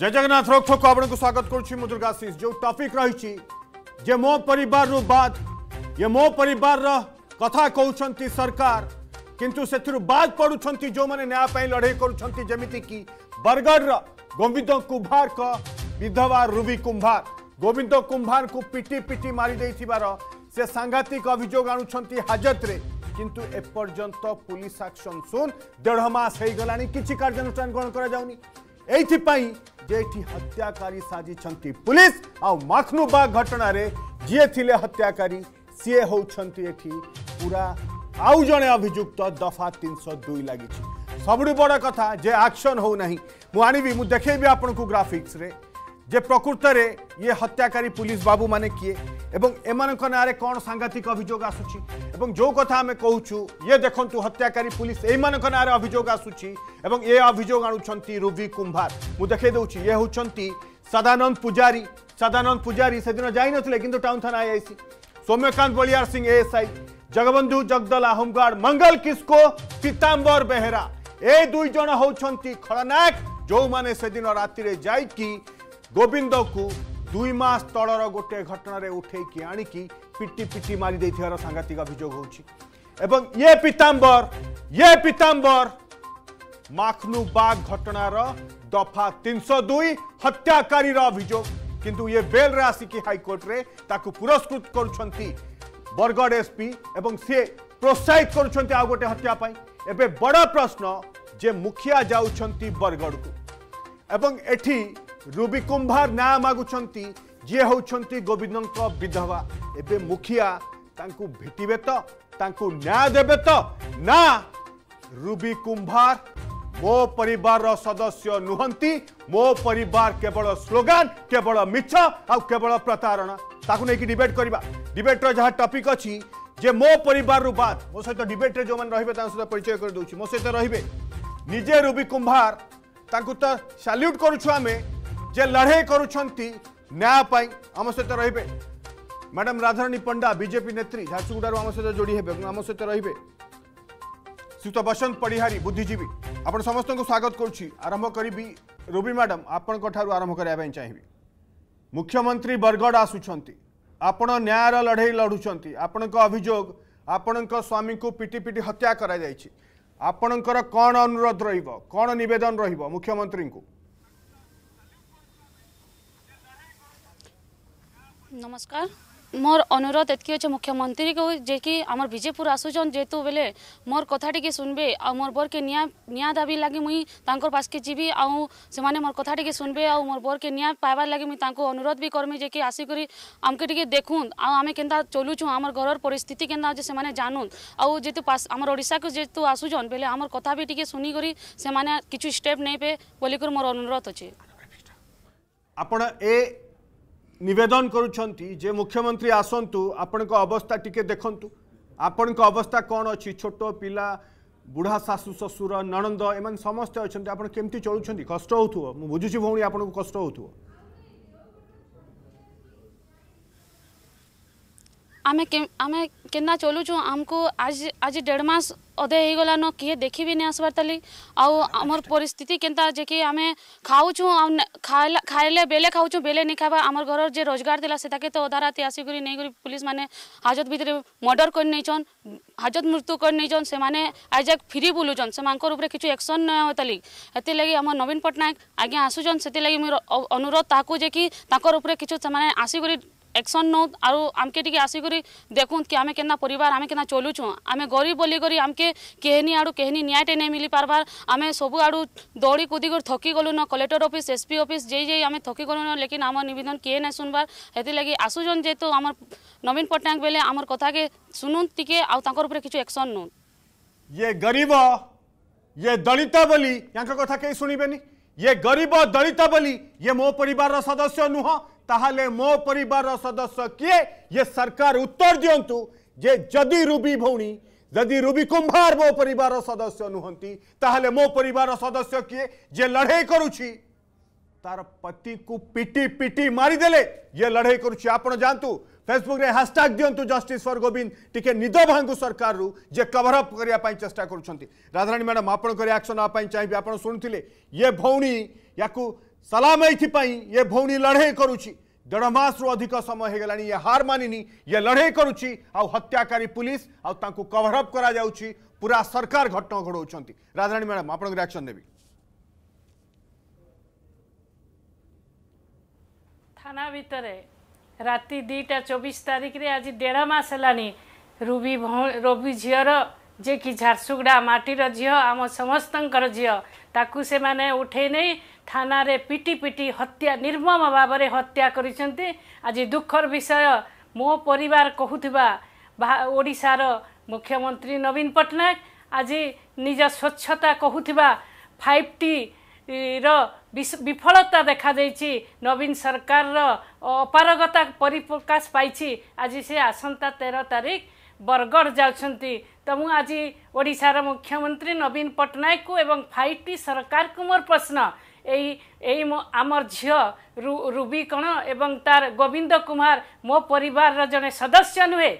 जय जगन्नाथ रोकठोक आपको स्वागत कर दुर्गाशीष जो टपिक रही जे मो परिवार बात ये मो परिवार कथा कौन सरकार किंतु से बाद पड़ुं जो मैंने न्याय लड़े करमिकी बरगढ़ गोविंद कुंभार विधवा रुबी कुंभार गोविंद कुंभार को पिटी पिटी मारी से सांघातिक अभोग आणुंट हाजत किंतु एपर्तंत पुलिस आक्शन सुन देढ़ हो गला कि कार्यानुषान ग्रहण कर ये हत्याकारी साजिंट पुलिस आखनुबा घटन जी थे हत्याकारी सीए हूँ ये पूरा आउ जड़े अभिजुक्त दफा तीन सौ दुई लगी सब बड़ कथा जे आक्शन हो देखी मुझे आपन को ग्राफिक्स रे जे प्रकृत में ये हत्याकारी पुलिस बाबू माने किए एम कौन सांघातिक अभोग आसूम जो कथा आम कौ ये देखु हत्याकारी पुलिस यही मान अभोग आसूम ये अभोग आणुंट रुबी कुंभार मुझे देखे दूँ ये हूँ सदानंद पूजारी सदानंद पूजारी से दिन जाते कि टाउन थाना IIC Soumyakant Baliarsingh A S I Jagabandhu जगदल आहमगार मंगल किस्को पीतांबर बेहेरा ए दुईज हूँ खड़नायक जो मैंने से दिन राति गोविंद को ଦୁଇ ମାସ ତଳର ଗୋଟିଏ ଘଟଣାରେ ଉଠେଇକି ଆଣିକି ପିଟି ପିଟି ମାରିଦେଇଥିବାର ସାଂଘାତିକ ଅଭିଯୋଗ ହେଉଛି ଏବଂ ଇଏ ପିତାମ୍ବର ଇଏ ପିତାମ୍ବର ମାଖନୁବାଗ ଘଟଣାର ଦଫା ତିନିଶହ ଦୁଇ ହତ୍ୟାକାରୀର ଅଭିଯୋଗ କିନ୍ତୁ ଇଏ ବେଲ୍ରେ ଆସିକି ହାଇକୋର୍ଟରେ ତାକୁ ପୁରସ୍କୃତ କରୁଛନ୍ତି ବରଗଡ଼ ଏସ୍ପି ଏବଂ ସିଏ ପ୍ରୋତ୍ସାହିତ କରୁଛନ୍ତି ଆଉ ଗୋଟେ ହତ୍ୟା ପାଇଁ ଏବେ ବଡ଼ ପ୍ରଶ୍ନ ଯେ ମୁଖିଆ ଯାଉଛନ୍ତି ବରଗଡ଼କୁ ଏବଂ ଏଠି ରୁବି କୁମ୍ଭାର ନାଁ ମାଗୁଛନ୍ତି ଯିଏ ହେଉଛନ୍ତି ଗୋବିନ୍ଦଙ୍କ ବିଧବା ଏବେ ମୁଖିଆ ତାଙ୍କୁ ଭେଟିବେ ତ ତାଙ୍କୁ ନ୍ୟାୟ ଦେବେ ତ ନା ରୁବି କୁମ୍ଭାର ମୋ ପରିବାରର ସଦସ୍ୟ ନୁହନ୍ତି ମୋ ପରିବାର କେବଳ ସ୍ଲୋଗାନ କେବଳ ମିଛ ଆଉ କେବଳ ପ୍ରତାରଣା ତାକୁ ନେଇକି ଡିବେଟ୍ କରିବା ଡିବେଟ୍ର ଯାହା ଟପିକ୍ ଅଛି ଯେ ମୋ ପରିବାରରୁ ବାଦ ମୋ ସହିତ ଡିବେଟ୍ରେ ଯେଉଁମାନେ ରହିବେ ତାଙ୍କ ସହିତ ପରିଚୟ କରିଦେଉଛି ମୋ ସହିତ ରହିବେ ନିଜେ ରୁବି କୁମ୍ଭାର ତାଙ୍କୁ ତ ସାଲ୍ୟୁଟ୍ କରୁଛୁ ଆମେ যে লড়াই করছেন ন্যায় পাই আম সহ রহবে ম্যাডাম রাধারানী পণ্ডা বিজেপি নেত্রী ঝারসুগুড়ার আম সহ যোড়ি হবে এবং আম সহ রহবে শ্রীযুক্ত বসন্ত পড়িহারি বুদ্ধিজীবী আপনার সমস্ত স্বাগত করছি আরম্ভ করবি রুবি ম্যাডাম আপনার আরম্ভ করা চাহিবি মুখ্যমন্ত্রী বরগড় আসুচার আপনার ন্যায়র লড়াই লড়ুচার আপনার অভিযোগ আপনার স্বামী পিটি পিটি হত্যা করা যাই আপনার কণ অনুরোধ রহব কণ নিবেদন রহব মুখ্যমন্ত্রী নমস্কার ମୋର ଅନୁରୋଧ ଏତିକି ଅଛେ ମୁଖ୍ୟମନ୍ତ୍ରୀକୁ ଯେ କି ଆମର ବିଜେପୁର ଆସୁଛନ୍ ଯେହେତୁ ବେଲେ ମୋର କଥା ଟିକେ ଶୁଣବେ ଆଉ ମୋର ବରକେ ନିଆଁ ନିଆଁ ଦାବି ଲାଗି ମୁଇଁ ତାଙ୍କର ପାସକେ ଯିବି ଆଉ ସେମାନେ ମୋର କଥା ଟିକେ ଶୁଣବେ ଆଉ ମୋର ବରକେ ନିଆଁ ପାଇବାର୍ ଲାଗି ମୁଇଁ ତାଙ୍କୁ ଅନୁରୋଧ ବି କର୍ମି ଯେ କି ଆସିକରି ଆମକେ ଟିକେ ଦେଖୁନ୍ ଆଉ ଆମେ କେନ୍ତା ଚଲୁଛୁଁ ଆମର ଘରର ପରିସ୍ଥିତି କେନ୍ତା ଅଛେ ସେମାନେ ଜାଣୁନ୍ ଆଉ ଯେହେତୁ ଆମର ଓଡ଼ିଶାକୁ ଯେହେତୁ ଆସୁଛନ୍ ବେଲେ ଆମର କଥା ବି ଟିକେ ଶୁନିକରି ସେମାନେ କିଛି ଷ୍ଟେପ୍ ନେଇବେ ବୋଲିକରି ମୋର ଅନୁରୋଧ ଅଛେ ଆପଣ ଏ ନିବେଦନ କରୁଛନ୍ତି ଯେ ମୁଖ୍ୟମନ୍ତ୍ରୀ ଆସନ୍ତୁ ଆପଣଙ୍କ ଅବସ୍ଥା ଟିକେ ଦେଖନ୍ତୁ ଆପଣଙ୍କ ଅବସ୍ଥା କ'ଣ ଅଛି ଛୋଟ ପିଲା ବୁଢ଼ା ଶାଶୁ ଶ୍ୱଶୁର ନଣନ୍ଦ ଏମାନେ ସମସ୍ତେ ଅଛନ୍ତି ଆପଣ କେମିତି ଚଳୁଛନ୍ତି କଷ୍ଟ ହେଉଥିବ ମୁଁ ବୁଝୁଛି ଭଉଣୀ ଆପଣଙ୍କୁ କଷ୍ଟ ହେଉଥିବ आम आम के चलुचु आमको आज आज डेढ़ मस अधे होगलान किए देखी भी नहीं आसबार ताली आमर परिस्थिति के जे कि आम खाऊचु खाइले बेले खाऊ बेले नहीं खावा आम घर जे रोजगार थी सेटाके तो अधाराती आसिक नहीं पुलिस मैंने हाजत भितर मर्डर कर नहींचन हाजत मृत्यु कर नहींचन से आज जैक फिरी बुलूचन से उपरे कि एक्शन ना होतली एति लगी आम नवीन पट्टनायक आज्ञा आसुचन से अनुरोध ताकू जे कि आसिक एक्शन नौ आरो आमके आसिक आसिकरी देखुन कि आमे केना परिवार आम के चलुछु आमे गरीब बोली करी आमके केहनी आड़ू केहनी न्यायटे नहीं मिली पार्बार आम सबु आड़ू दौड़ी कूदी थकी गलुन कलेक्टर अफिस् एसपी ऑफिस जे जे आमे थकी गलु लेकिन आम नवेदन किए ना सुनबार हेती लगी आसुचन जेहेतु आम नवीन पट्टनायक बेले आमर कथा के सुनुन टिके आउ तांकर एक्शन नु ये गरीब ये दलित बोली यांका कथा के सुनिबेनी ये गरीब दलित बोली ये मो पर सदस्य नुह ताहले मो पर सदस्य किए ये सरकार उत्तर दिंतु जे जदि रुबी भौणी जदि रुबी कुंभार मो पर सदस्य नुहति ताहले मो पर सदस्य किए जे लड़े करुच्छी तार पति को पिटी पिटी मारिदेले ये लड़े करुच्छी आपण जानतु फेसबुक रे हैशटैग दिंतु जस्टिस फॉर गोविंद टी निद भांगु सरकार रु जे कवर अप करिया पई चेष्टा मैडम आपण को रिएक्शन आ पई चाहिबे ये भौणी याकू सलाम एथिपाई ये भौनी लड़ई करुची देढ़ मस रु अधिक समय हो गला ये हार मानिनी ये लड़ई करुची आउ हत्याकारी पुलिस आउ कवरअप कर पूरा सरकार घटना घड़ाऊँ राजाणी मैडम आप रिएक्शन देवी थाना भितर राति दीटा चौबीस तारीख रे आज देढ़ मस है रुबी रुबी झीर जे कि झारसुगुड़ा मटीर झी आम समस्त झील ताकू से उठे नहीं ଥାନାରେ ପିଟି ପିଟି ହତ୍ୟା ନିର୍ମମ ଭାବରେ ହତ୍ୟା କରିଛନ୍ତି ଆଜି ଦୁଃଖର ବିଷୟ ମୋ ପରିବାର କହୁଥିବା ଓଡ଼ିଶାର ମୁଖ୍ୟମନ୍ତ୍ରୀ ନବୀନ ପଟ୍ଟନାୟକ ଆଜି ନିଜ ସ୍ୱଚ୍ଛତା କହୁଥିବା ଫାଇଭ୍ ଟିର ବିଫଳତା ଦେଖାଦେଇଛି ନବୀନ ସରକାରର ଅପାରଗତା ପରିପ୍ରକାଶ ପାଇଛି ଆଜି ସେ ଆସନ୍ତା ତେର ତାରିଖ ବରଗଡ଼ ଯାଉଛନ୍ତି ତ ମୁଁ ଆଜି ଓଡ଼ିଶାର ମୁଖ୍ୟମନ୍ତ୍ରୀ ନବୀନ ପଟ୍ଟନାୟକକୁ ଏବଂ ଫାଇଭ୍ ଟି ସରକାରକୁ ମୋର ପ୍ରଶ୍ନ এই এই আমার ঝিও রুবি কণ এবং তার গোবিন্দ কুমার মো পরিবারর জনে সদস্য নুহে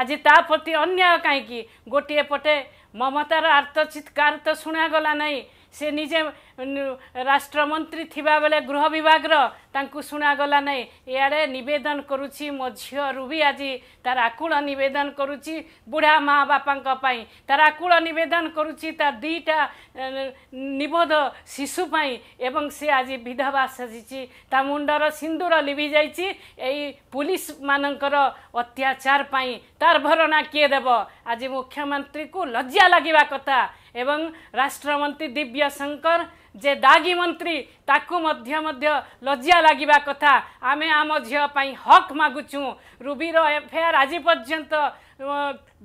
আজ তা প্রতি অন্যায় কী গোটিয়ে পটে মমতার আর্তচিৎকার তো শুণাগলা নাই সে নিজে রাষ্ট্রমন্ত্রী থাকা বেলে গৃহ বিভাগ তাঁকু শুণাগলা নাই ইয়াড়ে নিবেদন করুছি মো ঝিও রুবি আজ তার আকুল নিবেদন করুছি বুড়া মা বাপা তার আকুল নিবেদন করুছি তার দুইটা নিবোধ শিশু পাই এবং সে আজ বিধবা সাজিছি তা মুন্ডর সিন্দুর লিভি যাইছি এই পুলিশ মানকর অত্যাচার পাই তার ভরণা কিয়ে দেব আজ মুখ্যমন্ত্রী লজ্জা লাগা কথা ଏବଂ ରାଷ୍ଟ୍ରମନ୍ତ୍ରୀ ଦିବ୍ୟଶଙ୍କର ଯେ ଦାଗି ମନ୍ତ୍ରୀ ତାକୁ ମଧ୍ୟ ମଧ୍ୟ ଲଜ୍ଜା ଲାଗିବା କଥା ଆମେ ଆମ ଝିଅ ପାଇଁ ହକ୍ ମାଗୁଛୁ ରୁବିର ଏଫଆଇଆର୍ ଆଜି ପର୍ଯ୍ୟନ୍ତ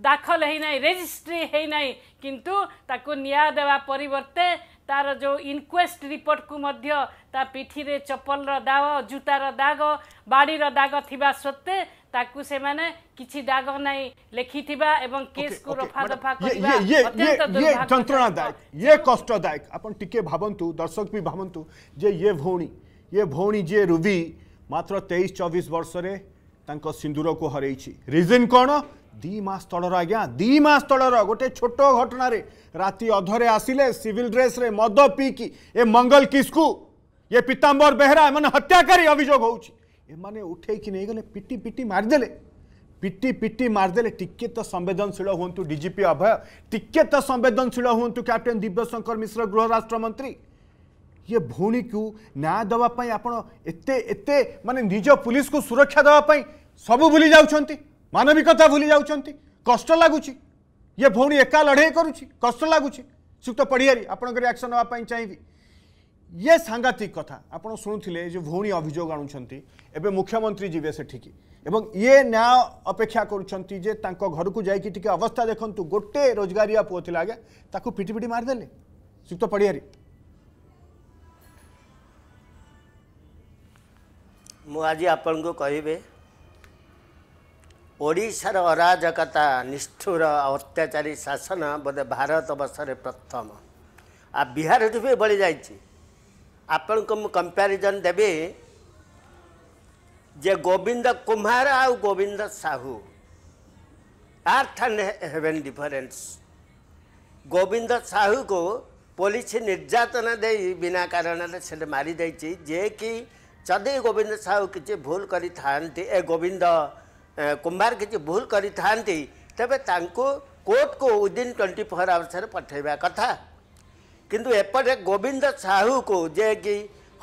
ଦାଖଲ ହେଇନାହିଁ ରେଜିଷ୍ଟ୍ରି ହେଇନାହିଁ କିନ୍ତୁ ତାକୁ ନ୍ୟାୟ ଦେବା ପରିବର୍ତ୍ତେ ତାର ଯେଉଁ ଇନକ୍ୱେଷ୍ଟ ରିପୋର୍ଟକୁ ମଧ୍ୟ ତା ପିଠିରେ ଚପଲର ଦାଗ ଜୁତାର ଦାଗ ବାଡ଼ିର ଦାଗ ଥିବା ସତ୍ତ୍ୱେ दर्शक भी भावतु जे ये भौणी ये मात्र तेईस चौबीस वर्ष सिंदूर को हर रिजन कौन दिमास तलर आज्ञा दिमास तलर गोटे छोट घटन राति अधरे आसिले सिविल ड्रेस मद पी की ए मंगल किस्कु ये पीताम्बर बेहरा मैंने हत्याकारी अभोग होती ଏମାନେ ଉଠେଇକି ନେଇଗଲେ ପିଟି ପିଟି ମାରିଦେଲେ ପିଟି ପିଟି ମାରିଦେଲେ ଟିକେ ତ ସମ୍ବେଦନଶୀଳ ହୁଅନ୍ତୁ ଡିଜିପି ଅଭୟ ଟିକେ ତ ସମ୍ବେଦନଶୀଳ ହୁଅନ୍ତୁ କ୍ୟାପ୍ଟେନ୍ ଦିବ୍ୟଶଙ୍କର ମିଶ୍ର ଗୃହ ରାଷ୍ଟ୍ରମନ୍ତ୍ରୀ ଇଏ ଭଉଣୀକୁ ନ୍ୟାୟ ଦେବା ପାଇଁ ଆପଣ ଏତେ ଏତେ ମାନେ ନିଜ ପୁଲିସକୁ ସୁରକ୍ଷା ଦେବା ପାଇଁ ସବୁ ଭୁଲି ଯାଉଛନ୍ତି ମାନବିକତା ଭୁଲି ଯାଉଛନ୍ତି କଷ୍ଟ ଲାଗୁଛି ଇଏ ଭଉଣୀ ଏକା ଲଢ଼େଇ କରୁଛି କଷ୍ଟ ଲାଗୁଛି ସୁକ୍ତ ପଡ଼ିଆରୀ ଆପଣଙ୍କ ରିଆକ୍ସନ୍ ନେବା ପାଇଁ ଚାହିଁବି ये सांघातिक कथा आप शुणुले जो भौणी अभोग आबे मुख्यमंत्री जी से एवं ये न्याय अपेक्षा करुँचे घर को जाकि अवस्था देखु गोटे रोजगारिया पुओ थी आगे पिटी पिटी मारिदेले युक्त पड़िया मुझे आपण को कहे ओडार अराजकता निष्ठुर अत्याचारी शासन बोधे भारत बर्ष प्रथम आ बिहार भी बड़ी जाइए ଆପଣଙ୍କୁ ମୁଁ କମ୍ପାରିଜନ୍ ଦେବି ଯେ ଗୋବିନ୍ଦ କୁମ୍ଭାର ଆଉ Govind Sahu earth and heaven difference Govind ସାହୁକୁ ପୋଲିସ ନିର୍ଯାତନା ଦେଇ ବିନା କାରଣରେ ସେଠି ମାରିଦେଇଛି ଯିଏକି ଯଦି ଗୋବିନ୍ଦ ସାହୁ କିଛି ଭୁଲ କରିଥାନ୍ତି ଏ ଗୋବିନ୍ଦ କୁମ୍ଭାର କିଛି ଭୁଲ କରିଥାନ୍ତି ତେବେ ତାଙ୍କୁ କୋର୍ଟକୁ ୱିଦିନ୍ ଟ୍ୱେଣ୍ଟି ଫୋର୍ ଆୱାର୍ସରେ ପଠାଇବା କଥା କିନ୍ତୁ ଏପଟେ ଗୋବିନ୍ଦ ସାହୁକୁ ଯିଏକି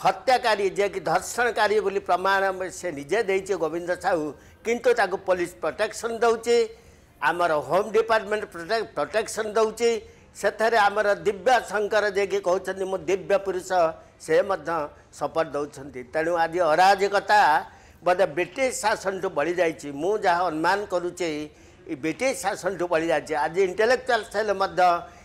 ହତ୍ୟାକାରୀ ଯିଏକି ଧର୍ଷଣକାରୀ ବୋଲି ପ୍ରମାଣ ସେ ନିଜେ ଦେଇଛି ଗୋବିନ୍ଦ ସାହୁ କିନ୍ତୁ ତାକୁ ପୋଲିସ ପ୍ରୋଟେକ୍ସନ୍ ଦେଉଛି ଆମର ହୋମ୍ ଡିପାର୍ଟମେଣ୍ଟ ପ୍ରୋଟେକ୍ସନ୍ ଦେଉଛି ସେଠାରେ ଆମର ଦିବ୍ୟା ଶଙ୍କର ଯିଏକି କହୁଛନ୍ତି ମୁଁ ଦିବ୍ୟ ପୁରୁଷ ସେ ମଧ୍ୟ ସପୋର୍ଟ ଦେଉଛନ୍ତି ତେଣୁ ଆଜି ଅରାଜକତା ବୋଧେ ବ୍ରିଟିଶ ଶାସନଠୁ ବଳିଯାଇଛି ମୁଁ ଯାହା ଅନୁମାନ କରୁଛି ବ୍ରିଟିଶ ଶାସନଠୁ ବଳିଯାଇଛି ଆଜି ଇଣ୍ଟେଲେକ୍ଚୁଆଲ୍ସ ହେଲେ ମଧ୍ୟ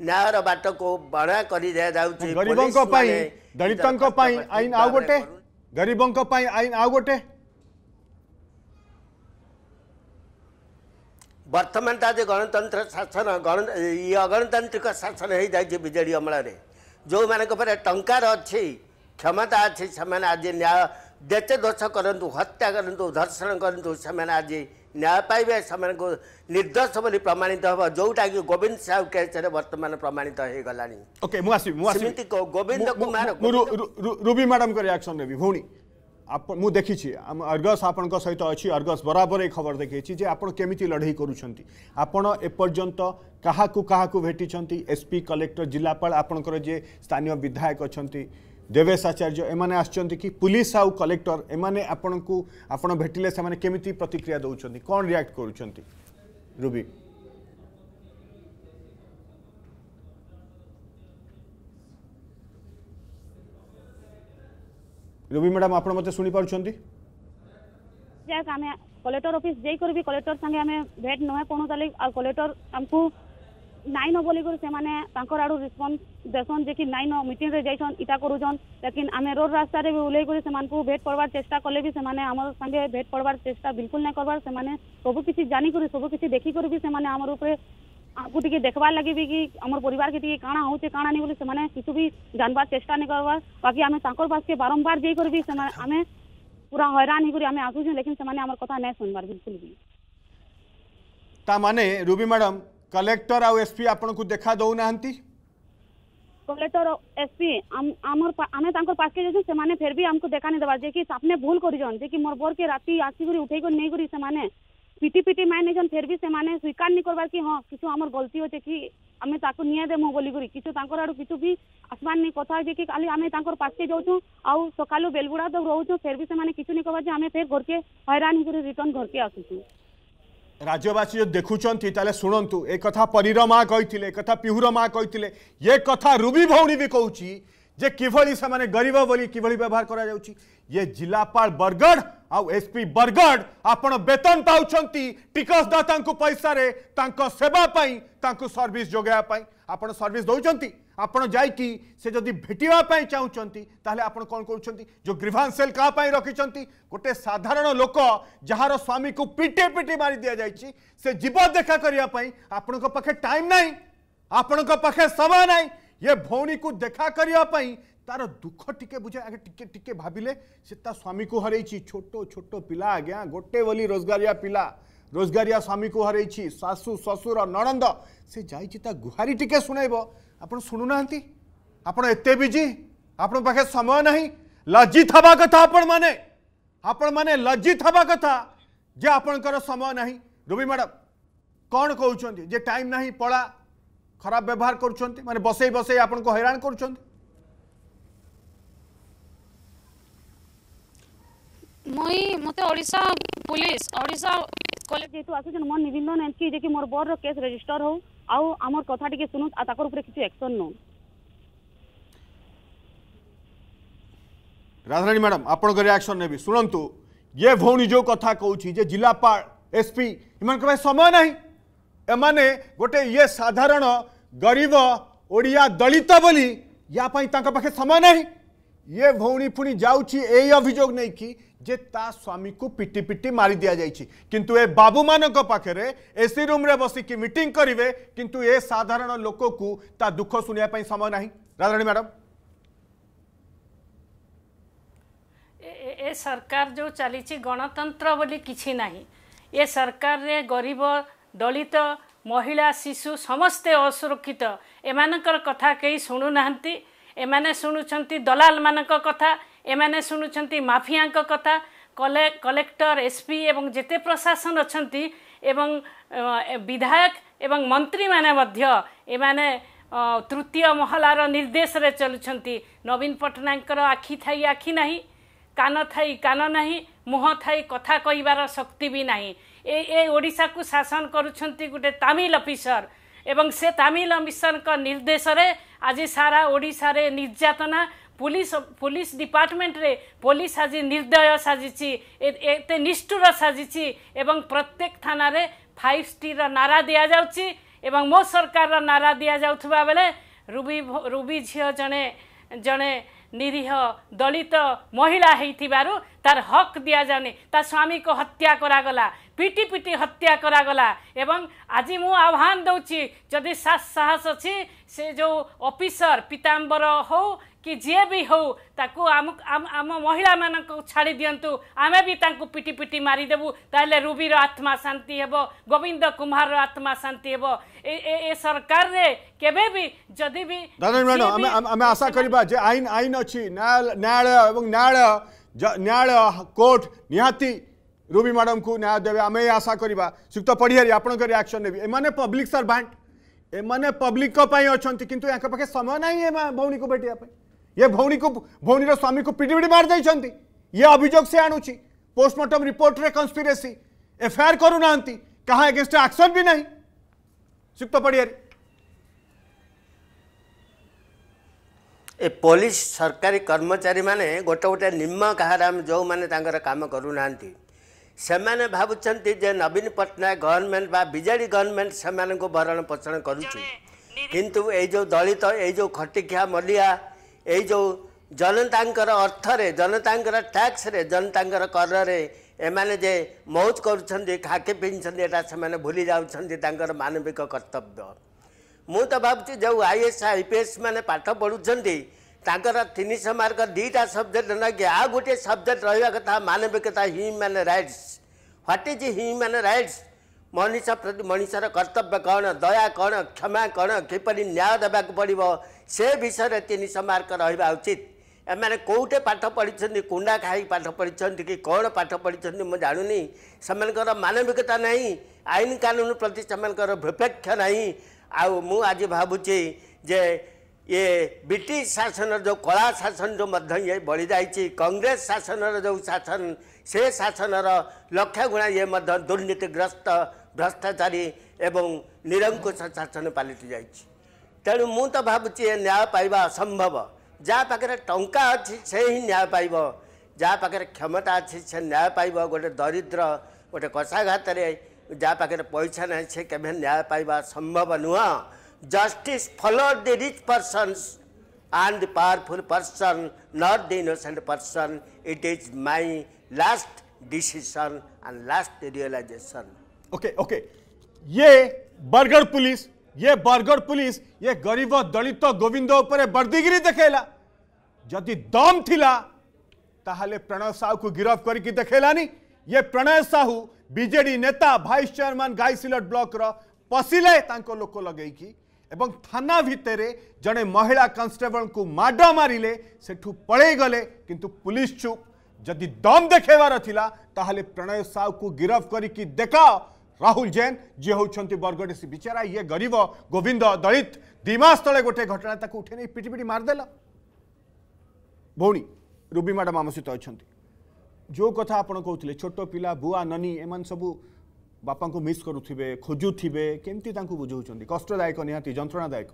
ନ୍ୟାୟର ବାଟକୁ ବଢା କରି ଦିଆଯାଉଛି ଗରିବଙ୍କ ପାଇଁ ଦଳିତଙ୍କ ପାଇଁ ଆଇନ ଆଉ ଗୋଟେ ଗରିବଙ୍କ ପାଇଁ ଆଇନ ଆଉ ଗୋଟେ ବର୍ତ୍ତମାନ ତ ଆଜି ଗଣତନ୍ତ୍ର ଶାସନ ଇଏ ଅଗଣତାନ୍ତ୍ରିକ ଶାସନ ହେଇଯାଇଛି ବିଜେଡ଼ି ଅମଳରେ ଯେଉଁମାନଙ୍କ ପାଖରେ ଟଙ୍କାର ଅଛି କ୍ଷମତା ଅଛି ସେମାନେ ଆଜି ନ୍ୟାୟ ଯେତେ ଦୋଷ କରନ୍ତୁ ହତ୍ୟା କରନ୍ତୁ ଧର୍ଷଣ କରନ୍ତୁ ସେମାନେ ଆଜି ନ୍ୟାୟ ପାଇବେ ସେମାନଙ୍କୁ ନିର୍ଦ୍ଦୋଷ ବୋଲି ପ୍ରମାଣିତ ହେବ ଯୋଉଟାକି ଗୋବିନ୍ଦ ସାହୁ କେସ୍ରେ ବର୍ତ୍ତମାନ ପ୍ରମାଣିତ ହେଇଗଲାଣି ଓକେ ମୁଁ ଆସିବି ମୁଁ ସେମିତି ଗୋବିନ୍ଦ କୁମାର ରୁବି ମ୍ୟାଡମ୍ଙ୍କ ରିଆକ୍ସନ୍ ନେବି ଭଉଣୀ ମୁଁ ଦେଖିଛି ଆମ ଅର୍ଗସ୍ ଆପଣଙ୍କ ସହିତ ଅଛି ଅର୍ଗସ୍ ବରାବର ଏ ଖବର ଦେଖେଇଛି ଯେ ଆପଣ କେମିତି ଲଢ଼େଇ କରୁଛନ୍ତି ଆପଣ ଏପର୍ଯ୍ୟନ୍ତ କାହାକୁ କାହାକୁ ଭେଟିଛନ୍ତି ଏସ୍ପି କଲେକ୍ଟର ଜିଲ୍ଲାପାଳ ଆପଣଙ୍କର ଯିଏ ସ୍ଥାନୀୟ ବିଧାୟକ ଅଛନ୍ତି देवेश आचार्य एने कि पुलिस आउ कलेक्टर एम को आप भेटिले सेमती प्रतिक्रिया दौरान कौन रियाक्ट कर रुबि रुबि मैडम आप मत शुनी पार कलेक्टर ऑफिस जाई कर भी कलेक्टर संगे हमें भेट नुहे कौन कलेक्टर हमको ନାଇଁନ ବୋଲିକରି ସେମାନେ ତାଙ୍କର ଆଡୁ ରେସ୍ପନ୍ସ ଦେସନ୍ ଯେ କି ନାଇଁନ ମିଟିଂରେ ଯାଇଛନ୍ ଇଟା କରୁଛନ୍ ଲେକିନ୍ ଆମେ ରୋଡ୍ ରାସ୍ତାରେ ବି ଓହ୍ଲେଇକରି ସେମାନଙ୍କୁ ଭେଟ୍ ପଡ଼ବାର୍ ଚେଷ୍ଟା କଲେ ବି ସେମାନେ ଆମର ସାଙ୍ଗେ ଭେଟ୍ ପଡ଼ବାର୍ ଚେଷ୍ଟା ବିଲକୁଲ ନାଇଁ କରବାର୍ ସେମାନେ ସବୁ କିଛି ଜାନିକରି ସବୁ କିଛି ଦେଖିକରି ବି ସେମାନେ ଆମର ଉପରେ ଆମକୁ ଟିକେ ଦେଖବାର୍ ଲାଗି ବି କି ଆମର ପରିବାରକେ ଟିକେ କାଣା ହଉଛେ କାଣା ନାଇଁ ବୋଲି ସେମାନେ କିଛି ବି ଜାନବାର୍ ଚେଷ୍ଟା ନାଇଁ କରବାର୍ ବାକି ଆମେ ତାଙ୍କର ପାଖକେ ବାରମ୍ବାର ଯାଇକରି ବି ସେମାନେ ଆମେ ପୁରା ହଇରାଣ ହେଇକରି ଆମେ ଆସୁଛୁ ଲେକିନ୍ ସେମାନେ ଆମର କଥା ନାଇଁ ଶୁଣବାର୍ ବିଲକୁଲ ବି ତା ମାନେ ରୁବି ମ୍ୟାଡ଼ାମ୍ कलेक्टर आउ एसपी आपन को देखा दौ ना कलेक्टर एसपी आमर आमे तांकर पास के जे से माने फेर भी हमको देखा ने दबा जे कि सपने भूल कर जन जे कि मोर बोर के राती आसी गुरी उठै को नै गुरी से माने पीटी पीटी माने जन फेर भी से माने स्वीकार नहीं करबार कि हां किछु हमर गलती होचे कि आमे ताको निया दे मो बोली गुरी किछु तांकर आडू किछु भी आसमान नहीं कथा जे कि खाली आमे तांकर पास के जाउछु आ सकालो बेलगुडा द रहउछु फेर भी से माने किछु नहीं कहबा जे आमे फेर घर के हैरान गुरी रिटर्न घर के आसुछु राज्यवासी जो देखुं शुणु एक परीर माँ कही एक पिहुर माँ कही ये कथा रुबी भौणी भी कौच जे किभली से गरीब बोली किभली व्यवहार कर ये जिलापाल बरगढ़ आउ एसपी बरगढ़ आपण वेतन पाउछंती टिकसदाता पैसा सेवापाई सर्विस जोगाया आप सर्विस दौरान आपड़ जा भेटापी चाहते आप कौन कर जो ग्रीभांस सेल क्या रखिंट गोटे साधारण लोक जार स्वामी को पिटे पिटे मारी दि जाइए जीव देखा करने आपण टाइम ना आपण समय ना ये भौणी को देखा करने तार दुख टिके बुझे आगे टिके टिके भाविले से स्वामी को हर छोट छोटो पिला आज्ञा गोटे वाली रोजगारिया पिला रोजगारिया स्वामी को हर शाशु शशुर नणंद से जा गुहारी टिके शुणब आपुना आपे बिजी आप समय ना लज्जित हवा कथा आपण मैने लज्जित हवा कथा जे आपणकर समय ना रुबी मैडम कौन कौन जे टाइम ना पढ़ा खराब व्यवहार कर मैंने बसई बसई आपन को कर पुलिस कलेक्टर जेहतु आसुच मोर निविंदन एन जे कि मोर बोर्ड रेस रेजिस्टर हूँ आमर कथा टिके सुनुत आ ताकर उपरे किछु एक्शन नउ राधारानी मैडम आपण के रिएक्शन नेबी सुनंतु ये भौनी जो कथा कहउछि जे जिलापाल एसपी इमन के समय नहीं एमाने गोटे ये साधारण गरीब ओडिया दलित बोली या पई ताका पखे समय नहीं ये ভৌণী পুনি যাচ্ছি এই অভিযোগ নেইকি যে তা স্বামীকে পিটি পিটি মারি দিয়া যাইছি কিন্তু এ বাবু মানক পাখে এসি রুম্রে বসিকি মিটিং করবে কিন্তু এ সাধারণ লোককু তা দুঃখ শুনিয়া পাই সময় না রাধারানী ম্যাডাম ए सरकार जो चली गणतंत्र बोली किसी ना ए सरकार रे गरीब दलित महिला शिशु समस्ते असुरक्षित एम कथा कई शुणुना ଏମାନେ ଶୁଣୁଛନ୍ତି ଦଲାଲମାନଙ୍କ କଥା ଏମାନେ ଶୁଣୁଛନ୍ତି ମାଫିଆଙ୍କ କଥା କଲେ କଲେକ୍ଟର ଏସ୍ପି ଏବଂ ଯେତେ ପ୍ରଶାସନ ଅଛନ୍ତି ଏବଂ ବିଧାୟକ ଏବଂ ମନ୍ତ୍ରୀମାନେ ମଧ୍ୟ ଏମାନେ ତୃତୀୟ ମହଲାର ନିର୍ଦ୍ଦେଶରେ ଚାଲୁଛନ୍ତି ନବୀନ ପଟ୍ଟନାୟକଙ୍କର ଆଖି ଥାଇ ଆଖି ନାହିଁ କାନ ଥାଇ କାନ ନାହିଁ ମୁହଁ ଥାଇ କଥା କହିବାର ଶକ୍ତି ବି ନାହିଁ ଏ ଏ ଓଡ଼ିଶାକୁ ଶାସନ କରୁଛନ୍ତି ଗୋଟେ ତାମିଲ ଅଫିସର ଏବଂ ସେ ତାମିଲ ମିଶନଙ୍କ ନିର୍ଦ୍ଦେଶରେ ଆଜି ସାରା ଓଡ଼ିଶାରେ ନିର୍ଯାତନା পুলিশ পুলিশ ডিপার্টমেন্টরে পুলিশ আজি নির্দয় সাজিছি এতে নিষ্ঠুর সাজিছি এবং প্রত্যেক থানার ফাইভ স্টির নারা দিয়া যাচ্ছি এবং মো সরকার নারা দিয়া যাওয়া বেলে রুবি রুবি ঝিও জনে জনে নিরীহ দলিত মহিলা হয়েছিল তার হক দিয়া যাওনি তার স্বামীকে হত্যা করা গলা পিটি পিটি হত্যা করাগলা এবং আজি মু আহ্বান দৌছি যদি সাহস সাহস অছি সে যে অফিসর পিতাম্বর হো କି ଯିଏ ବି ହେଉ ତାକୁ ଆମ ଆମ ମହିଳାମାନଙ୍କୁ ଛାଡ଼ି ଦିଅନ୍ତୁ ଆମେ ବି ତାଙ୍କୁ ପିଟି ପିଟି ମାରିଦେବୁ ତାହେଲେ ରୁବିର ଆତ୍ମା ଶାନ୍ତି ହେବ ଗୋବିନ୍ଦ କୁମ୍ଭାରର ଆତ୍ମା ଶାନ୍ତି ହେବ ଏ ସରକାରରେ କେବେ ବି ଯଦି ବି ଆମେ ଆଶା କରିବା ଯେ ଆଇନ ଆଇନ ଅଛି ନ୍ୟାୟାଳୟ ଏବଂ ନ୍ୟାୟାଳୟ ନ୍ୟାୟାଳୟ କୋର୍ଟ ନିହାତି रुबी मैडम को न्याय देवे आम आशा करवा श्रीक्त पढ़ियारी आप रियाक्शन देवी एम पब्लिक सर्भांट एम पब्लिक अच्छा कितु पाखे समय ना भौणी को भेटा ये भौणी को भौणीर स्वामी को पिटी मार दे ये अभोग से आणुच पोस्टमर्टम रिपोर्ट रे कन्स्पिरेसी एफआईआर करूना क्या एगेस्ट आक्शन भी नहीं सुक्त पढ़ियारी ए पुलिस सरकारी कर्मचारी मैंने गोटे गोटे निम्न काहार जो मैंने काम करूना नवीन पट्टनाक गभर्णमेन्ट बा विजेडि गभर्नमेन्ट भरण पोषण गर्ुचि किंतु ए जो दलित एउटा खटिक मलिया ए जो जनता अर्थले जनता ट्याक्स जनताले मौज गर् खाके पिन्छ एउटा भुलीउ मानविक कर्तव्य म त भु आइएस आइपिएस म पाठ पढु ତାଙ୍କର ତିନିଶହ ମାର୍କ ଦୁଇଟା ସବଜେକ୍ଟ ନକି ଆଉ ଗୋଟିଏ ସବଜେକ୍ଟ ରହିବା କଥା ମାନବିକତା human rights what is human rights ମଣିଷ ପ୍ରତି ମଣିଷର କର୍ତ୍ତବ୍ୟ କ'ଣ ଦୟା କ'ଣ କ୍ଷମା କ'ଣ କିପରି ନ୍ୟାୟ ଦେବାକୁ ପଡ଼ିବ ସେ ବିଷୟରେ ତିନିଶହ ମାର୍କ ରହିବା ଉଚିତ ଏମାନେ କେଉଁଠି ପାଠ ପଢ଼ିଛନ୍ତି କୁଣ୍ଡା ଖାଇ ପାଠ ପଢ଼ିଛନ୍ତି କି କ'ଣ ପାଠ ପଢ଼ିଛନ୍ତି ମୁଁ ଜାଣୁନି ସେମାନଙ୍କର ମାନବିକତା ନାହିଁ ଆଇନ କାନୁନ ପ୍ରତି ସେମାନଙ୍କର ବିପକ୍ଷ ନାହିଁ ଆଉ ମୁଁ ଆଜି ଭାବୁଛି ଯେ ଇଏ ବ୍ରିଟିଶ ଶାସନର ଯେଉଁ କଳା ଶାସନ ଯେଉଁ ମଧ୍ୟ ଇଏ ବଳିଯାଇଛି କଂଗ୍ରେସ ଶାସନର ଯେଉଁ ଶାସନ ସେ ଶାସନର ଲକ୍ଷ୍ୟ ଗୁଣା ଇଏ ମଧ୍ୟ ଦୁର୍ନୀତିଗ୍ରସ୍ତ ଭ୍ରଷ୍ଟାଚାରୀ ଏବଂ ନିରଙ୍କୁଶ ଶାସନ ପାଲଟି ଯାଇଛି ତେଣୁ ମୁଁ ତ ଭାବୁଛି ଏ ନ୍ୟାୟ ପାଇବା ଅସମ୍ଭବ ଯାହା ପାଖରେ ଟଙ୍କା ଅଛି ସେ ହିଁ ନ୍ୟାୟ ପାଇବ ଯାହା ପାଖରେ କ୍ଷମତା ଅଛି ସେ ନ୍ୟାୟ ପାଇବ ଗୋଟେ ଦରିଦ୍ର ଗୋଟେ କଷାଘାତରେ ଯାହା ପାଖରେ ପଇସା ନାହିଁ ସେ କେବେ ନ୍ୟାୟ ପାଇବା ସମ୍ଭବ ନୁହଁ justice follows the rich persons and the powerful person, not the innocent person. It is my last decision and last realization. Okay, okay. ये बरगढ़ पुलिस ये बरगढ़ पुलिस ये गरीब दलित गोविंद उपर बर्दीगिरी देखेला जदि दम थिला ताहले प्रणय साहू को गिरफ्त करके देखेलानी ये प्रणय साहू बीजेडी नेता भाइस चेयरमैन गाइसिलट ब्लॉक र पशिले तांको लोक लगे ଏବଂ ଥାନା ଭିତରେ ଜଣେ ମହିଳା କନଷ୍ଟେବଳଙ୍କୁ ମାଡ଼ ମାରିଲେ ସେଠୁ ପଳେଇ ଗଲେ କିନ୍ତୁ ପୁଲିସ ଚୁପ୍ ଯଦି ଦମ୍ ଦେଖାଇବାର ଥିଲା ତାହେଲେ ପ୍ରଣୟ ସାହୁକୁ ଗିରଫ କରିକି ଦେଖାଅ ରାହୁଲ ଜୈନ ଯିଏ ହେଉଛନ୍ତି ବରଗଡ଼େଶୀ ବିଚାରା ଇଏ ଗରିବ ଗୋବିନ୍ଦ ଦଳିତ ଦୁଇ ମାସ ତଳେ ଗୋଟେ ଘଟଣା ତାକୁ ଉଠେଇ ନେଇ ପିଟି ପିଟି ମାରିଦେଲା ଭଉଣୀ ରୁବି ମ୍ୟାଡ଼ାମ୍ ଆମ ସହିତ ଅଛନ୍ତି ଯେଉଁ କଥା ଆପଣ କହୁଥିଲେ ଛୋଟ ପିଲା ଭୁଆ ନନୀ ଏମାନେ ସବୁ ବାପାଙ୍କୁ ମିସ୍ କରୁଥିବେ ଖୋଜୁଥିବେ କେମିତି ତାଙ୍କୁ ବୁଝାଉଛନ୍ତି କଷ୍ଟଦାୟକ ନିହାତି ଯନ୍ତ୍ରଣାଦାୟକ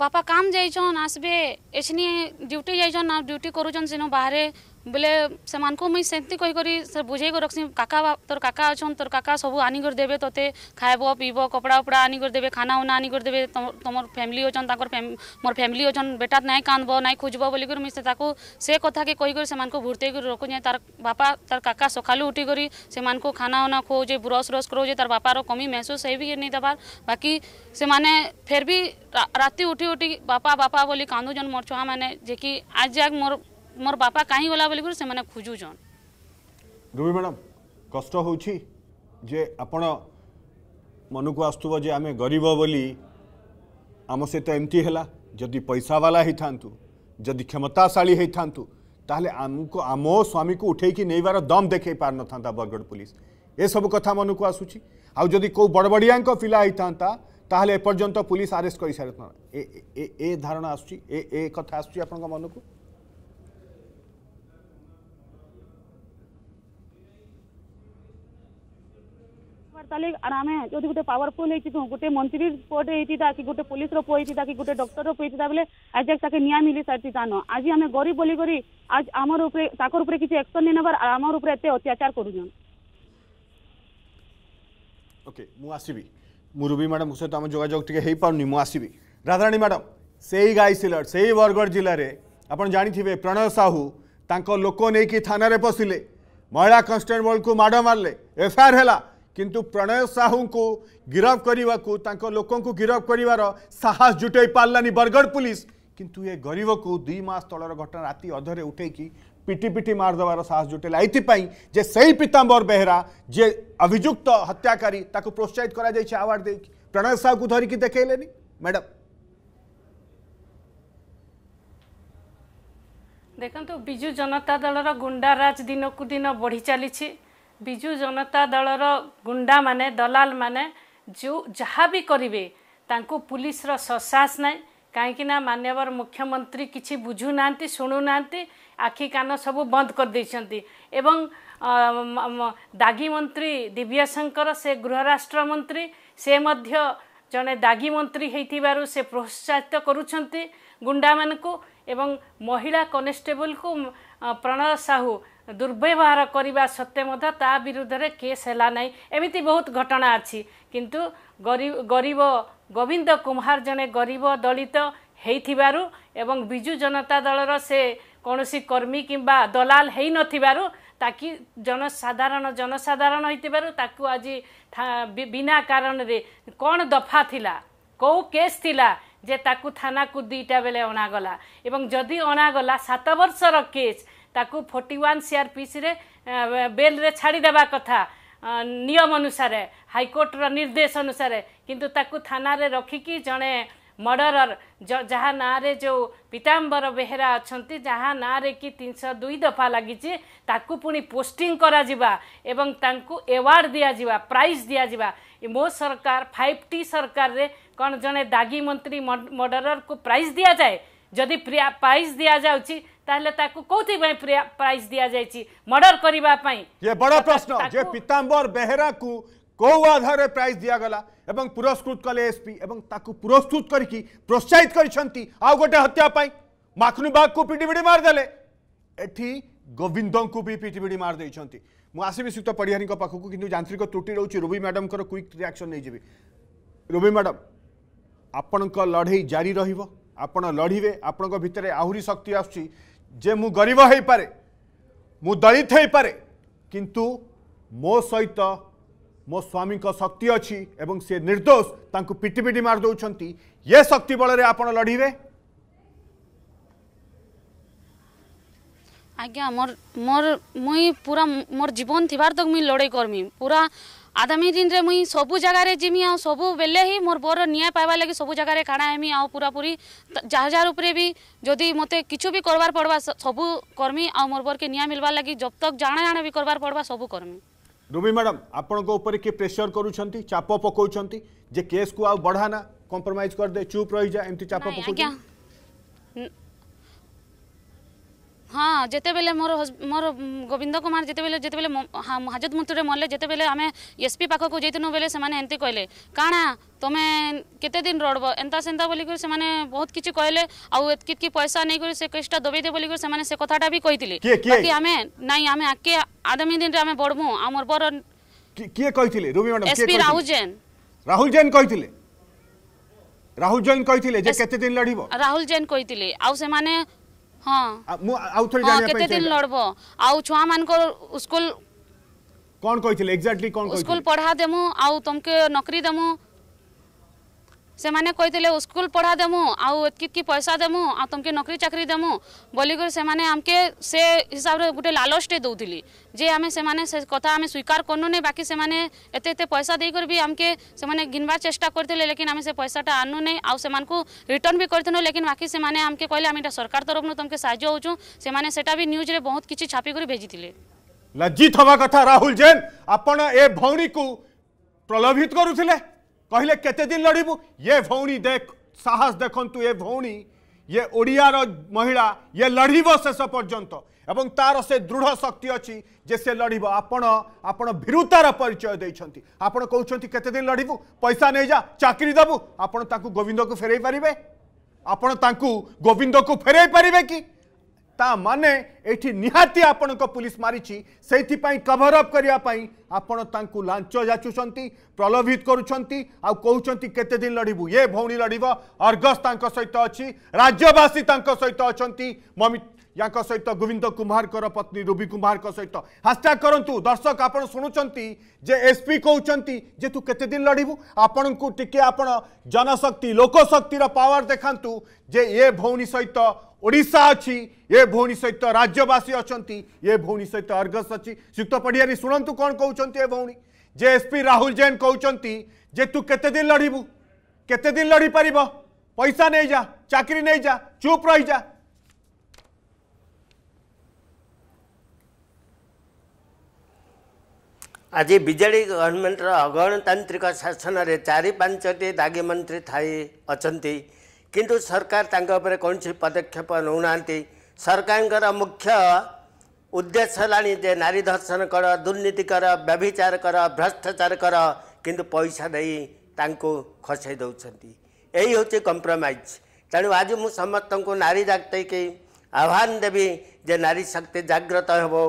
ବାପା କାମ ଯାଇଛନ୍ ଆସିବେ ଏଛିନି ଡ୍ୟୁଟି ଯାଇଛନ୍ ଆଉ ଡ୍ୟୁଟି କରୁଛନ୍ ସେନ ବାହାରେ बोले से मुई से कहीकि बुझे रखसी काका तोर काका अच्छ तोर काका सब आनी देवे तोते खाब पीब कपड़ा उपड़ा आनी देवे खाना उना आनी देवे तुम फैमिली अच्छे मोर फैमिली अच्छे बेटा नाई कांदब ना खुजब बोल से से कथा के कहीकि कर रखुजे तार बापा तार काका सकालू उठी से खाना उना खुआजे ब्रश रस करोजे तार बापार कमी महसूस है भी नहीं देवार बाकी से मैंने फेर भी राति उठी उठी बापा बापा बोली कांदुन मोर छुआ मैंने जेकि आज जैक मोर मोर बापा कहीं गला बोल खोजुन रुबी मैडम कष्ट जे आप मन को आसुव जे आम गरीब बोली आम सहित एमती है जदि पैसावाला था जदि क्षमताशाड़ी होता तेल आमको आम स्वामी को उठे कि बार दम देख पार न था बरगढ़ पुलिस ये सब कथा मन को आसूँ आदि कौ बड़बड़िया पिलाता तेल एपर्तंत पुलिस आरेस्ट कर सारी ए धारणा आसूँ कथ आस मन को তাহলে আর আমি যদি গোটে পাওয়ারফুল হয়েছি গোটে মন্ত্রীর পুয়টে হয়েছিতা কি গোটে পুলিশর পুয় হয়েছিতা কি গোটে ডক্টরর পুয় হয়েছিতা বলে আজ তাকে নিয়া মিলি সারিছিতা ন আজ আমি গরিব বলি করি আজ আমার উপরে তাকর উপরে কিছু একশন নেই নেবার আর আমার উপরে এত অত্যাচার করুছন ওকে মু আসিবি মু রুবি ম্যাডাম সহ আমার যোগাযোগ টিকে হয়ে পারুনি মু আসিবি রাধারানী ম্যাডাম সেই গাইসিলর সেই বরগড় জেলার আপনার জাঁথিবে প্রণয় সাহু তাঁক লোক নেই থানার পশিলে মহিলা কনস্টেবলকে মাଡ଼ মারলে এফআইআর হলা କିନ୍ତୁ ପ୍ରଣୟ ସାହୁଙ୍କୁ ଗିରଫ କରିବାକୁ ତାଙ୍କ ଲୋକଙ୍କୁ ଗିରଫ କରିବାର ସାହସ ଜୁଟେଇ ପାରିଲାନି ବରଗଡ଼ ପୁଲିସ କିନ୍ତୁ ଏ ଗରିବକୁ ଦୁଇ ମାସ ତଳର ଘଟଣା ରାତି ଅଧରେ ଉଠେଇକି ପିଟି ପିଟି ମାରିଦେବାର ସାହସ ଜୁଟେଇଲା ଏଇଥିପାଇଁ ଯେ ସେଇ ପୀତାମ୍ବର ବେହେରା ଯିଏ ଅଭିଯୁକ୍ତ ହତ୍ୟାକାରୀ ତାକୁ ପ୍ରୋତ୍ସାହିତ କରାଯାଇଛି ଆୱାର୍ଡ଼ ଦେଇକି ପ୍ରଣୟ ସାହୁକୁ ଧରିକି ଦେଖେଇଲେନି ମ୍ୟାଡ଼ାମ୍ ଦେଖନ୍ତୁ ବିଜୁ ଜନତା ଦଳର ଗୁଣ୍ଡାରାଜ ଦିନକୁ ଦିନ ବଢ଼ି ଚାଲିଛି ବିଜୁ ଜନତା ଦଳର ଗୁଣ୍ଡାମାନେ ଦଲାଲମାନେ ଯେଉଁ ଯାହା ବି କରିବେ ତାଙ୍କୁ ପୁଲିସର ସସାସ ନାହିଁ କାହିଁକିନା ମାନ୍ୟବର ମୁଖ୍ୟମନ୍ତ୍ରୀ କିଛି ବୁଝୁନାହାନ୍ତି ଶୁଣୁନାହାନ୍ତି ଆଖି କାନ ସବୁ ବନ୍ଦ କରିଦେଇଛନ୍ତି ଏବଂ ଦାଗୀ ମନ୍ତ୍ରୀ ଦିବ୍ୟାଶଙ୍କର ସେ ଗୃହରାଷ୍ଟ୍ର ମନ୍ତ୍ରୀ ସେ ମଧ୍ୟ ଜଣେ ଦାଗୀ ମନ୍ତ୍ରୀ ହେଇଥିବାରୁ ସେ ପ୍ରୋତ୍ସାହିତ କରୁଛନ୍ତି ଗୁଣ୍ଡାମାନଙ୍କୁ ଏବଂ ମହିଳା କନେଷ୍ଟେବଲକୁ ପ୍ରଣୟ ସାହୁ ଦୁର୍ବ୍ୟବହାର କରିବା ସତ୍ତ୍ୱେ ମଧ୍ୟ ତା ବିରୁଦ୍ଧରେ କେସ୍ ହେଲା ନାହିଁ ଏମିତି ବହୁତ ଘଟଣା ଅଛି କିନ୍ତୁ ଗରିବ ଗୋବିନ୍ଦ କୁମ୍ଭାର ଜଣେ ଗରିବ ଦଳିତ ହେଇଥିବାରୁ ଏବଂ ବିଜୁ ଜନତା ଦଳର ସେ କୌଣସି କର୍ମୀ କିମ୍ବା ଦଲାଲ ହେଇନଥିବାରୁ ତାକି ଜନସାଧାରଣ ଜନସାଧାରଣ ହେଇଥିବାରୁ ତାକୁ ଆଜି ବିନା କାରଣରେ କ'ଣ ଦଫା ଥିଲା କେଉଁ କେସ୍ ଥିଲା ଯେ ତାକୁ ଥାନାକୁ ଦୁଇଟା ବେଳେ ଅଣାଗଲା ଏବଂ ଯଦି ଅଣାଗଲା ସାତ ବର୍ଷର କେସ୍ ତାକୁ ଫୋର୍ଟି ୱାନ୍ ପିସିରେ ବେଲ୍ରେ ଛାଡ଼ିଦେବା କଥା ନିୟମ ଅନୁସାରେ ହାଇକୋର୍ଟର ନିର୍ଦ୍ଦେଶ ଅନୁସାରେ କିନ୍ତୁ ତାକୁ ଥାନାରେ ରଖିକି ଜଣେ ମର୍ଡ଼ରର୍ ଯାହା ନାଁରେ ଯେଉଁ ପୀତାମ୍ବର ବେହେରା ଅଛନ୍ତି ଯାହା ନାଁରେ କି ତିନିଶହ ଦୁଇ ଦଫା ଲାଗିଛି ତାକୁ ପୁଣି ପୋଷ୍ଟିଂ କରାଯିବା ଏବଂ ତାଙ୍କୁ ଏୱାର୍ଡ଼ ଦିଆଯିବା ପ୍ରାଇଜ୍ ଦିଆଯିବା ମୋ ସରକାର ଫାଇଭ୍ ଟି ସରକାରରେ କ'ଣ ଜଣେ ଦାଗୀ ମନ୍ତ୍ରୀ ମର୍ଡ଼ରର୍କୁ ପ୍ରାଇଜ୍ ଦିଆଯାଏ ଯଦି ପ୍ରାଇଜ୍ ଦିଆଯାଉଛି ताहले ताकु कोटि भाई प्राइस दिया जाय छी मर्डर करबा पई ये बड़ा प्रश्न जे पीतांबर बेहरा को को आधार प्राइस दिया गला एवं पुरस्कृत कले एसपी एवं ताकु पुरस्कृत करकि प्रोत्साहित करछंती आ गोटे हत्या पई बाग को पीटीबीडी मार देले एठी गोविंद को भी पीटीबीडी मार देछंती मु आसीबी सुत पढियारी को पाखू को किंतु यांत्रिक त्रुटि रहू छी रुबी मैडम को क्विक रिएक्शन नै जेबी रुबी मैडम आपण को लढाई जारी रहिबो आप लड़े आपण भितर आहरी शक्ति आसी ଯେ ମୁଁ ଗରିବ ହୋଇପାରେ ମୁଁ ଦଳିତ ହୋଇପାରେ କିନ୍ତୁ ମୋ ସହିତ ମୋ ସ୍ୱାମୀଙ୍କ ଶକ୍ତି ଅଛି ଏବଂ ସେ ନିର୍ଦ୍ଦୋଷ ତାଙ୍କୁ ପିଟି ପିଟି ମାରିଦେଉଛନ୍ତି ଏ ଶକ୍ତି ବଳରେ ଆପଣ ଲଢ଼ିବେ ଆଜ୍ଞା ମୋର ମୋର ମୁଇଁ ପୁରା ମୋର ଜୀବନ ଥିବାର ତକ୍ ମୁଇଁ ଲଢ଼େଇ କର୍ମି ପୁରା आगामी दिन में मुई सबू जगार जिमी आ सब बेले ही मोर बोर न्याय पाइबार लगी सबू जगार खाड़ा हेमी आ पूरा पूरी जहाँ जहाँ भी जदि मत किचु भी करवार पड़वा सबू कर्मी आ मोर बोर के न्याय मिलवार लगी जब तक जाणे जाणे भी करवार पड़वा सबू कर्मी रुमी मैडम आपंक उपर किए प्रेसर करुँच पकाउं केस को आउ बढ़ाना कंप्रोमाइज कर दे चुप रही जा एमती चाप पकाउं हाँ जितेबले मोर मोर गोविंद कुमार जितेबले जितेबले हाजत मृत्युरे मरले जितेबले आम एसपी पाखक जाइनु बेले से कहले काणा तुम्हें केते दिन रड़ब एंता सेंता बोल से बहुत किसी कहले आतकी पैसा नहीं से केसटा दबेदे बोल से कथाटा भी कही बाकी आम नाई आम आगे आगामी दिन में बढ़मु आमर बर किए कही रूबी मैडम एसपी राहुल जैन राहुल जैन कही राहुल जैन कही दिन लड़ब राहुल जैन कही हाँ मु आउ थोड़ी हाँ, जाने केते दिन लड़बो आउ छुआ मान को स्कूल कोन कहथिले एग्जैक्टली कोन कहथिले स्कूल पढ़ा देमु आउ तुमके नौकरी देमु से मैंने कहते स्कूल पढ़ा देमु आउ पैसा देमु आ तुमके नौकरी चाकरी देमु बोलिक से आमके से हिसाब से गोटे लालचटे दौली जे आम से कथा आम स्वीकार करूँ बाकी से पैसा देकर भी आमके से घिनबार चेषा करते लेकिन आम से पैसाटा आनु नहीं आउ से रिटर्न भी करूँ लेकिन बाकी से आमके कहले आम यहाँ सरकार तरफ तुमके साज होचुँ से भी न्यूज रे बहुत किसी छापिक भेजी थे लज्जित हवा कथा राहुल जेन आपण ए भौणी को प्रलोभित करुले कहले केते दिन लड़बू ये भौणी देख साहस देखु ये भौणी ये ओडियार महिला ये लड़ब शेष पर्यंत এবং তার সে দৃঢ় শক্তি অছি যে সে লড়ব আপন আপন ভীরুতার পরিচয় দিয়েছেন আপন কৌন কেতদিন লড়বু পয়সা নেই যা চাকরি দেবু আপন তাকে গোবিন্দকে ফেরাই পারে আপন তাকে গোবিন্দকে ফেরাই পারে কি ता माने निहाती आपण को पुलिस मारी से कभरअप करने लाच जाचुं प्रलोभित करते दिन लड़बू ये भौणी लड़ब अर्गस सहित अच्छी राज्यवासी सहित अच्छा ममित या सहित गोविंद कुमार कर पत्नी रुबी कुमार सहित हास्टा करूँ दर्शक आप एसपी कौन जे तू के दिन लड़बू आपण को टी आप जनशक्ति लोकशक्तिर पावर देखा जे ये भौणी सहित ओडा अच्छी ये भौणी सहित राज्यवासी अच्छा ये भौणी सहित अर्गस अच्छी युक्त पड़िया शुणु कौन कौन ये भौणी जे एसपी राहुल जैन कहते जे तू के दिन लड़बू के लड़ी पार पैसा नहीं जा चाकरी नहीं जा चुप रही जा ଆଜି ବିଜେଡ଼ି ଗଭର୍ଣ୍ଣମେଣ୍ଟର ଅଗଣତାନ୍ତ୍ରିକ ଶାସନରେ ଚାରି ପାଞ୍ଚଟି ଦାଗୀ ମନ୍ତ୍ରୀ ଥାଇ ଅଛନ୍ତି किन्तु सरकार कौँसी पदक्षेप न सरकारको मुख्य उद्देश्य होला नि नारीन गरुीतिकर व्यचार गर भ्रष्टाचार गर कि पैसा त खै देउँछ ए यही चाहिँ कम्प्रोम तेणु आज म समस्त नारी डाक्त आह्वान जे नारी शक्ति जाग्रत हो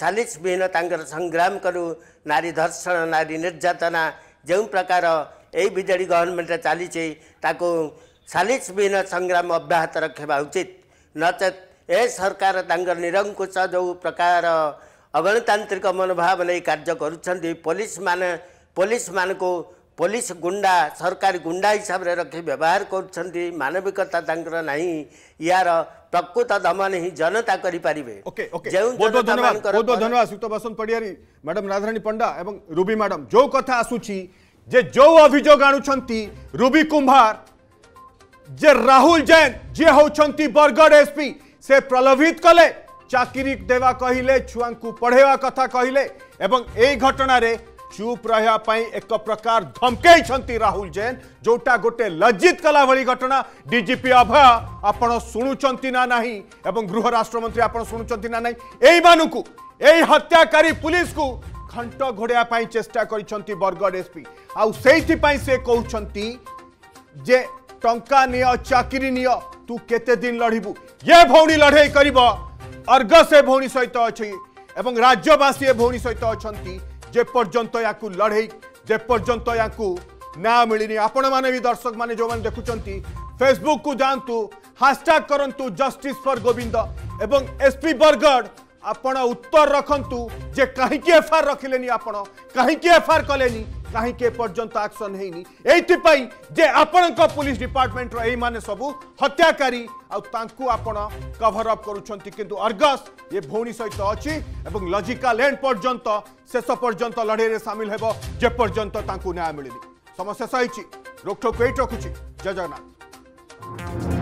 सालिसविहीन तर सङ्ग्राम कि धर्षण नारी निर्ना जो प्रकार यही विजेडि गभर्नमेन्ट चाहिँ ताको ચાલીસ મહિના સંગ્રામ અબ્યાહત રખવા ઉચિત નચેત એ સરકાર તાંકર નિરંକୁଶ ଯେଉଁ ପ୍ରକାର ଅଗଣତାନ୍ତ୍ରିକ ମନୋଭାବ ନେଇ କାର୍ଯ୍ୟ କରୁଛନ୍ତି ପୋଲିସମାନେ ପୋଲିସମାନଙ୍କୁ ପୋଲିସ ଗୁଣ୍ଡା ସରକାରୀ ଗୁଣ୍ଡା ହିସାବରେ ରଖି ବ୍ୟବହାର କରୁଛନ୍ତି ମାନବିକତା ତାଙ୍କର ନାହିଁ ୟାର ପ୍ରକୃତ ଦମନ ହିଁ ଜନତା କରିପାରିବେ ଧନ୍ୟବାଦ ସୁକ୍ତ ବସନ୍ତ ପଡ଼ିଆରୀ ମ୍ୟାଡ଼ାମ୍ ରାଧାରାଣୀ ପଣ୍ଡା ଏବଂ ରୁବି ମ୍ୟାଡ଼ାମ୍ ଯେଉଁ କଥା ଆସୁଛି ଯେ ଯେଉଁ ଅଭିଯୋଗ ଆଣୁଛନ୍ତି ରୁବି କୁମ୍ଭାର जे राहुल जैन जे हूँ बरगढ़ एसपी से प्रलोभित कले चाकरी देवा कहले छुआ पढ़ेवा कथा कहले एवं घटन चुप रहा एक प्रकार धमके राहुल जैन जोटा गोटे लज्जित कला भाई घटना डीजीपी अभय आपण शुणुंट ना ना एवं गृह राष्ट्रमंत्री आप शुणुंट ना ना यही हत्याकारी पुलिस को खंट घोड़ाई चेषा कर बरगढ़ एसपी आई से कहते जे ଟଙ୍କା ନିଅ ଚାକିରି ନିଅ ତୁ କେତେ ଦିନ ଲଢ଼ିବୁ ଏ ଭଉଣୀ ଲଢ଼େଇ କରିବ ଅର୍ଗସ ଏ ଭଉଣୀ ସହିତ ଅଛି ଏବଂ ରାଜ୍ୟବାସୀ ଏ ଭଉଣୀ ସହିତ ଅଛନ୍ତି ଯେପର୍ଯ୍ୟନ୍ତ ୟାକୁ ଲଢ଼େଇ ଯେପର୍ଯ୍ୟନ୍ତ ୟାକୁ ନ୍ୟାୟ ମିଳିନି ଆପଣମାନେ ବି ଦର୍ଶକମାନେ ଯେଉଁମାନେ ଦେଖୁଛନ୍ତି ଫେସବୁକ୍କୁ ଯାଆନ୍ତୁ ହାସଟ୍ୟାଗ୍ କରନ୍ତୁ ଜଷ୍ଟିସ୍ ଫର୍ ଗୋବିନ୍ଦ ଏବଂ ଏସ୍ପି ବରଗଡ଼ ଆପଣ ଉତ୍ତର ରଖନ୍ତୁ ଯେ କାହିଁକି ଏଫ୍ଆଇଆର୍ ରଖିଲେନି ଆପଣ କାହିଁକି ଏଫ୍ଆଇଆର୍ କଲେନି কাহিকি এপর্যন্ত আকশন হয়নি এইপাই যে আপনার পুলিশ ডিপার্টমেন্টর এই মানে সবু হত্যাকারী আপনার কভর অপ করছেন কিন্তু অর্গস এ ভৌণী সহিত অছি এবং লজিকাল এন্ড পর্যন্ত শেষ পর্যন্ত লড়াইরে সামিল হব যেপর্যন্ত তাঁকু ন্যায় মিলনি সময় শেষ হয়েছি রোকঠোক এইট রখুছি জয় জগন্নাথ